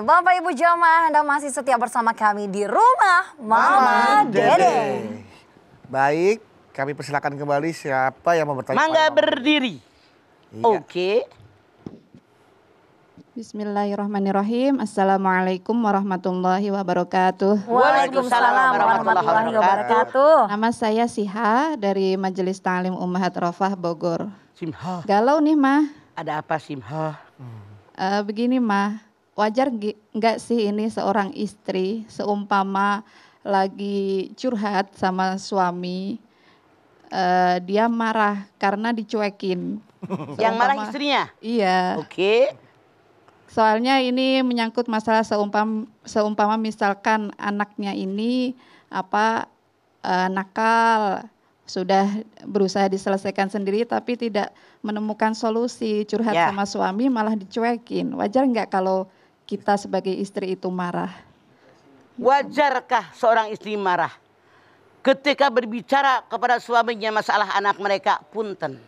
Bapak Ibu Jamaah, Anda masih setia bersama kami di rumah Mama, Mama Dede. Baik, kami persilakan kembali siapa yang mau bertanya. Mangga berdiri. Iya. Oke. Bismillahirrahmanirrahim. Assalamualaikum warahmatullahi wabarakatuh. Waalaikumsalam warahmatullahi wabarakatuh. Nama saya Siha dari Majelis Ta'lim Ummahat Rofah Bogor. Simha. Galau nih mah. Ada apa Simha? Uh, begini mah, wajar nggak sih ini seorang istri seumpama lagi curhat sama suami uh, dia marah karena dicuekin. Seumpama, Yang marah istrinya? Iya. Oke. Okay. Soalnya ini menyangkut masalah seumpam seumpama misalkan anaknya ini apa uh, nakal sudah berusaha diselesaikan sendiri tapi tidak menemukan solusi curhat yeah. sama suami malah dicuekin. Wajar nggak kalau kita sebagai istri itu marah. Wajarkah seorang istri marah? Ketika berbicara kepada suaminya masalah anak mereka, punten.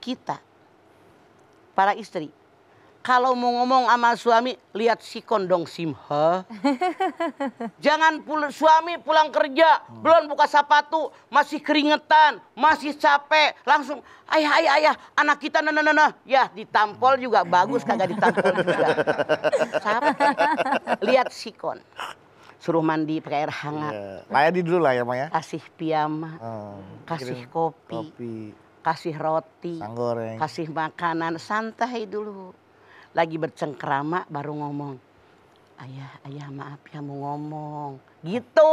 Kita, para istri, kalau mau ngomong sama suami, lihat si kondong simha. Jangan pul suami pulang kerja, hmm. belum buka sepatu, masih keringetan, masih capek, langsung ayah ayah ayah anak kita nah, nah, nah. nah. ya ditampol juga bagus kagak ditampol juga. capek. Lihat sikon. Suruh mandi pakai air hangat. Yeah. Layani dulu lah ya, Maya. Kasih piyama. Hmm. Kasih kopi. kopi. Kasih roti, kasih makanan, santai dulu lagi bercengkrama baru ngomong. Ayah, ayah maaf ya mau ngomong. Gitu.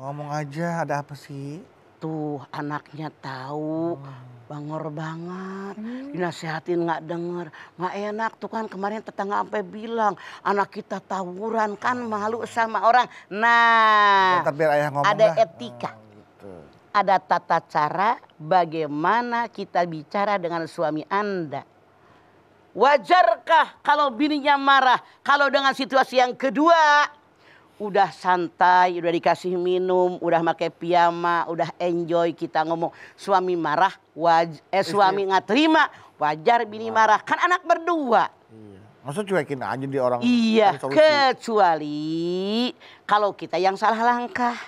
Ngomong aja ada apa sih? Tuh anaknya tahu. Hmm. Bangor banget, hmm. dinasehatin nggak denger, nggak enak tuh kan kemarin tetangga sampai bilang anak kita tawuran kan hmm. malu sama orang. Nah, Bentar, biar ayah ngomong ada etika, oh, gitu. ada tata cara bagaimana kita bicara dengan suami anda. Wajarkah kalau bininya marah? Kalau dengan situasi yang kedua, udah santai, udah dikasih minum, udah pakai piyama, udah enjoy kita ngomong. Suami marah, waj eh suami nggak terima, wajar bini marah. Kan anak berdua. Iya. Masa cuekin aja di orang. Iya, kecuali kalau kita yang salah langkah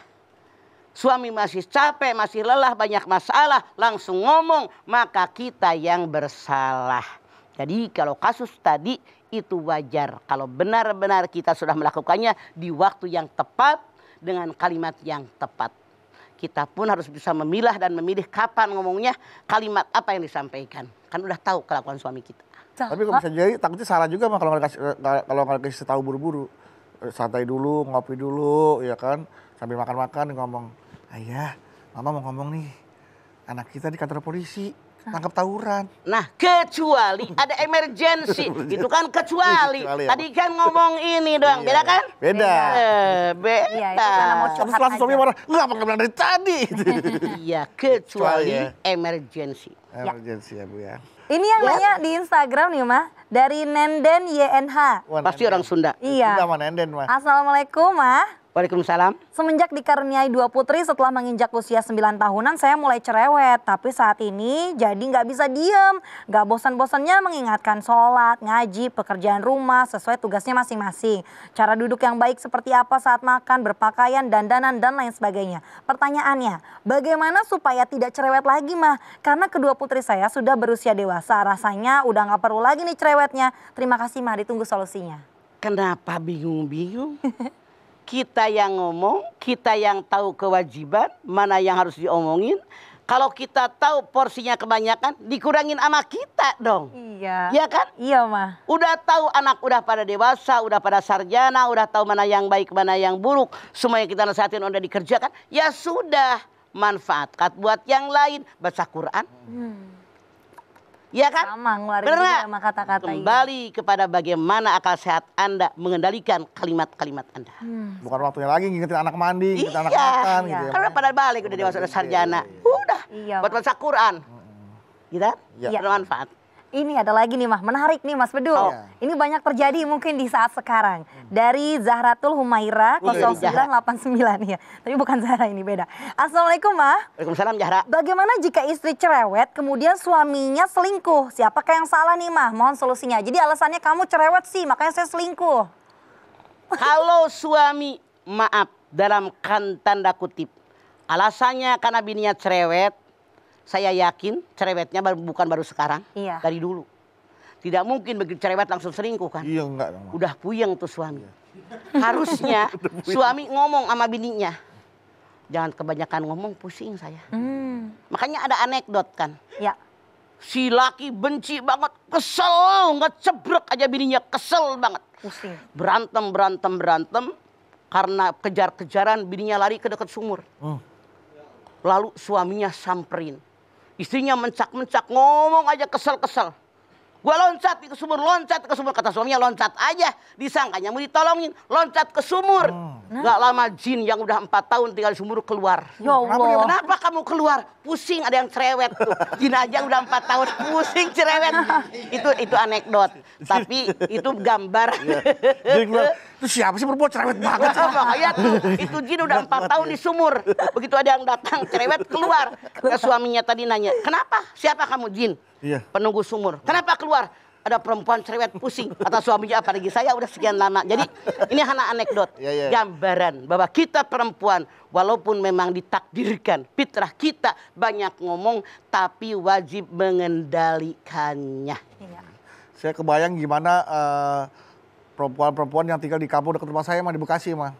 suami masih capek, masih lelah, banyak masalah, langsung ngomong, maka kita yang bersalah. Jadi kalau kasus tadi itu wajar. Kalau benar-benar kita sudah melakukannya di waktu yang tepat dengan kalimat yang tepat. Kita pun harus bisa memilah dan memilih kapan ngomongnya kalimat apa yang disampaikan. Kan udah tahu kelakuan suami kita. Tapi kalau bisa jadi takutnya salah juga mah kalau nggak kasih eh, kalau nggak kasih tahu buru-buru. Eh, santai dulu, ngopi dulu, ya kan. Sambil makan-makan ngomong, ayah, mama mau ngomong nih. Anak kita di kantor polisi tangkap tawuran. Nah, kecuali ada emergensi, itu kan kecuali. Tadi kan ngomong ini doang, iya. beda kan? Beda. Eh, beda. Iya, itu suami marah, enggak apa dari tadi. Iya, kecuali ya. emergensi. Ya. Emergensi ya, Bu ya. Ini yang ya. nanya di Instagram nih, Ma. Dari Nenden YNH. Pasti orang Sunda. Iya. Sunda Nenden, Ma. Assalamualaikum, Ma. Waalaikumsalam. Semenjak dikaruniai dua putri setelah menginjak usia sembilan tahunan saya mulai cerewet. Tapi saat ini jadi nggak bisa diem. Nggak bosan-bosannya mengingatkan sholat, ngaji, pekerjaan rumah sesuai tugasnya masing-masing. Cara duduk yang baik seperti apa saat makan, berpakaian, dandanan, dan lain sebagainya. Pertanyaannya, bagaimana supaya tidak cerewet lagi mah? Karena kedua putri saya sudah berusia dewasa. Rasanya udah nggak perlu lagi nih cerewetnya. Terima kasih mah ditunggu solusinya. Kenapa bingung-bingung? kita yang ngomong, kita yang tahu kewajiban, mana yang harus diomongin. Kalau kita tahu porsinya kebanyakan, dikurangin sama kita dong. Iya. Iya kan? Iya, ma. Udah tahu anak udah pada dewasa, udah pada sarjana, udah tahu mana yang baik, mana yang buruk. Semua yang kita nasihatin udah dikerjakan. Ya sudah, manfaatkan buat yang lain. Baca Quran. Hmm Iya kan? Sama, ngeluarin Bener juga sama kata-kata. Iya. Kembali ya. kepada bagaimana akal sehat Anda mengendalikan kalimat-kalimat Anda. Hmm. Bukan waktunya lagi ngingetin anak mandi, ngingetin iya, anak makan iya. gitu ya. Karena pada balik, udah dewasa, udah sarjana. Iya, iya. Udah, iya. buat baca Quran. Hmm. Gitu Ya. Iya. Bermanfaat. Ini ada lagi nih mah menarik nih Mas Bedul. Oh. Ini banyak terjadi mungkin di saat sekarang. Hmm. Dari Zahratul Humaira 0989 ya. Tapi bukan Zahra ini beda. Assalamualaikum mah. Waalaikumsalam Zahra. Bagaimana jika istri cerewet kemudian suaminya selingkuh? Siapakah yang salah nih mah? Mohon solusinya. Jadi alasannya kamu cerewet sih makanya saya selingkuh. Kalau suami maaf dalam kan tanda kutip alasannya karena bininya cerewet saya yakin cerewetnya bukan baru sekarang, iya. dari dulu. Tidak mungkin begitu cerewet langsung seringkuh kan? Iya enggak. Udah puyeng tuh suami. Iya. Harusnya suami ngomong sama bininya. Jangan kebanyakan ngomong pusing saya. Hmm. Makanya ada anekdot kan. Ya. Si laki benci banget, kesel, nggak cebrek aja bininya, kesel banget. Pusing. Berantem, berantem, berantem. Karena kejar-kejaran bininya lari ke dekat sumur. Hmm. Lalu suaminya samperin. Istrinya mencak-mencak, ngomong aja kesel-kesel. gue loncat ke sumur, loncat ke sumur. Kata suaminya loncat aja. Disangkanya mau ditolongin, loncat ke sumur. Hmm. Oh. Nah. Gak lama jin yang udah empat tahun tinggal di sumur keluar. Ya Allah. Kenapa kamu keluar? Pusing ada yang cerewet tuh. Jin aja udah empat tahun pusing cerewet. itu itu anekdot. Tapi itu gambar. Iya. itu siapa sih berbuat cerewet banget. Bahaya tuh. Itu jin udah empat tahun di sumur. Begitu ada yang datang cerewet keluar. Ke suaminya tadi nanya, kenapa? Siapa kamu jin? Iya. Penunggu sumur. Kenapa keluar? Ada perempuan cerewet pusing atau suaminya apa apalagi saya udah sekian lama. Jadi ini hanya anekdot, Iya, iya. gambaran bahwa kita perempuan walaupun memang ditakdirkan fitrah kita banyak ngomong tapi wajib mengendalikannya. Iya. Saya kebayang gimana uh, perempuan-perempuan yang tinggal di kampung dekat rumah saya mah di Bekasi mah.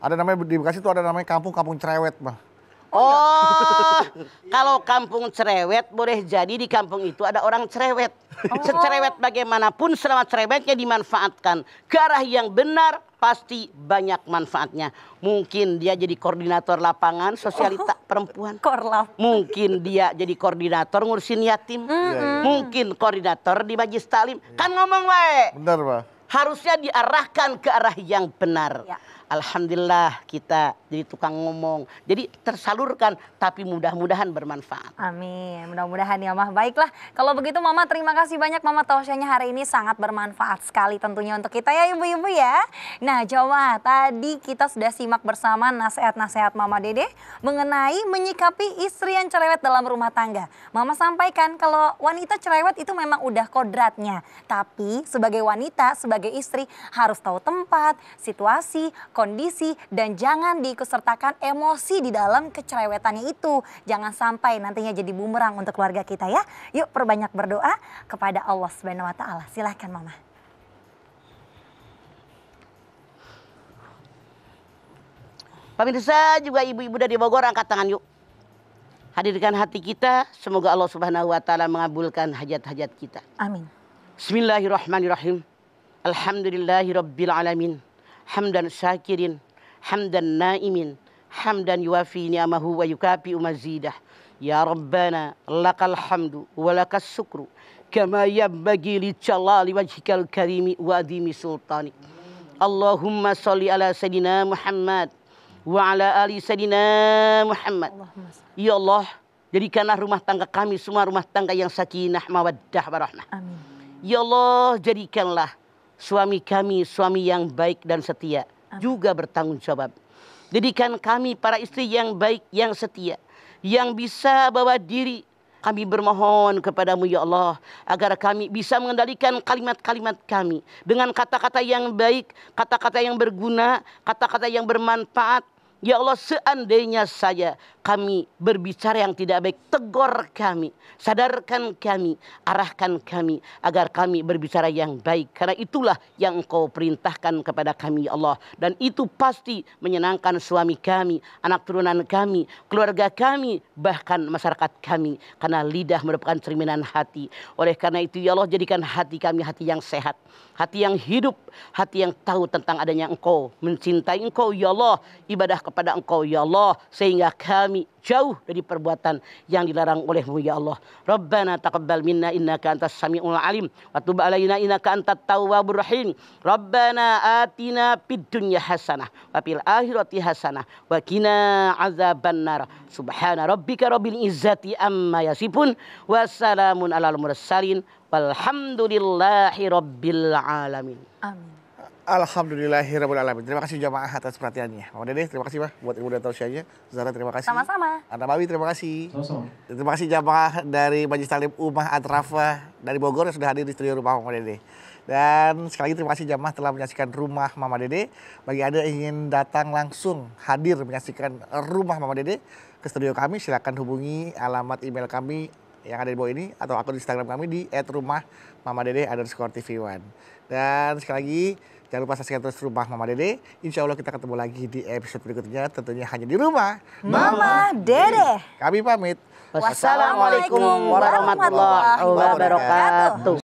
Ada namanya di Bekasi tuh ada namanya kampung-kampung cerewet mah. Oh, kalau kampung cerewet boleh jadi di kampung itu ada orang cerewet. Oh. Secerewet bagaimanapun selama cerewetnya dimanfaatkan. Ke arah yang benar pasti banyak manfaatnya. Mungkin dia jadi koordinator lapangan sosialita oh. perempuan. Korlap. Mungkin dia jadi koordinator ngurusin yatim. Mm -hmm. Mungkin koordinator di majlis talim. Kan ngomong wae. Benar, Pak harusnya diarahkan ke arah yang benar. Ya. Alhamdulillah kita jadi tukang ngomong. Jadi tersalurkan tapi mudah-mudahan bermanfaat. Amin. Mudah-mudahan ya Mah. Baiklah kalau begitu Mama terima kasih banyak Mama tausiahnya hari ini sangat bermanfaat sekali tentunya untuk kita ya Ibu-ibu ya. Nah Jawa tadi kita sudah simak bersama nasihat-nasihat Mama Dede mengenai menyikapi istri yang cerewet dalam rumah tangga. Mama sampaikan kalau wanita cerewet itu memang udah kodratnya. Tapi sebagai wanita, sebagai istri harus tahu tempat, situasi, kondisi dan jangan diikutsertakan emosi di dalam kecerewetannya itu. Jangan sampai nantinya jadi bumerang untuk keluarga kita ya. Yuk perbanyak berdoa kepada Allah Subhanahu wa taala. Silahkan Mama. Pemirsa juga ibu-ibu dari Bogor angkat tangan yuk. Hadirkan hati kita, semoga Allah Subhanahu wa taala mengabulkan hajat-hajat kita. Amin. Bismillahirrahmanirrahim. Alhamdulillahirabbil alamin hamdan syakirin hamdan naimin hamdan yuafi ni'amahu wa yukafi mazidah ya rabbana lakal hamdu wa lakas syukru kama yabbagi li jalali wajhikal karimi wa adimi sultani. Allahumma salli ala sayyidina Muhammad wa ala ali sayyidina Muhammad ya Allah jadikanlah rumah tangga kami semua rumah tangga yang sakinah mawaddah warahmah amin ya Allah jadikanlah suami kami suami yang baik dan setia juga bertanggung jawab. Jadikan kami para istri yang baik, yang setia, yang bisa bawa diri. Kami bermohon kepadamu ya Allah agar kami bisa mengendalikan kalimat-kalimat kami dengan kata-kata yang baik, kata-kata yang berguna, kata-kata yang bermanfaat, Ya Allah seandainya saya kami berbicara yang tidak baik, tegur kami, sadarkan kami, arahkan kami agar kami berbicara yang baik. Karena itulah yang engkau perintahkan kepada kami ya Allah. Dan itu pasti menyenangkan suami kami, anak turunan kami, keluarga kami, bahkan masyarakat kami. Karena lidah merupakan cerminan hati. Oleh karena itu ya Allah jadikan hati kami hati yang sehat, hati yang hidup, hati yang tahu tentang adanya engkau, mencintai engkau ya Allah, ibadah kepada engkau ya Allah sehingga kami jauh dari perbuatan yang dilarang olehmu ya Allah. Rabbana taqabbal minna innaka antas samiul alim wa tub alaina innaka antat tawwabur rahim. Rabbana atina fid dunya hasanah wa fil akhirati hasanah wa qina azabannar. Subhana rabbika rabbil izzati amma yasifun wa salamun alal mursalin walhamdulillahi rabbil alamin. Amin. Alhamdulillahirrahmanirrahim. Terima kasih jamaah atas perhatiannya. Mama Dede, terima kasih Pak buat ibu dan tausiahnya. Zara, terima kasih. Sama-sama. Anda Bawi, terima kasih. Sama-sama. Terima kasih jamaah dari Majlis Talib Umah Atrafa dari Bogor yang sudah hadir di studio rumah Mama Dede. Dan sekali lagi terima kasih jamaah telah menyaksikan rumah Mama Dede. Bagi Anda yang ingin datang langsung hadir menyaksikan rumah Mama Dede ke studio kami, silakan hubungi alamat email kami yang ada di bawah ini atau akun Instagram kami di @rumahmamadede_tv1. Dan sekali lagi Jangan lupa saksikan terus Rumah Mama Dede. Insya Allah kita ketemu lagi di episode berikutnya. Tentunya hanya di rumah. Mama, Mama Dede. Kami pamit. Wassalamualaikum warahmatullahi wabarakatuh.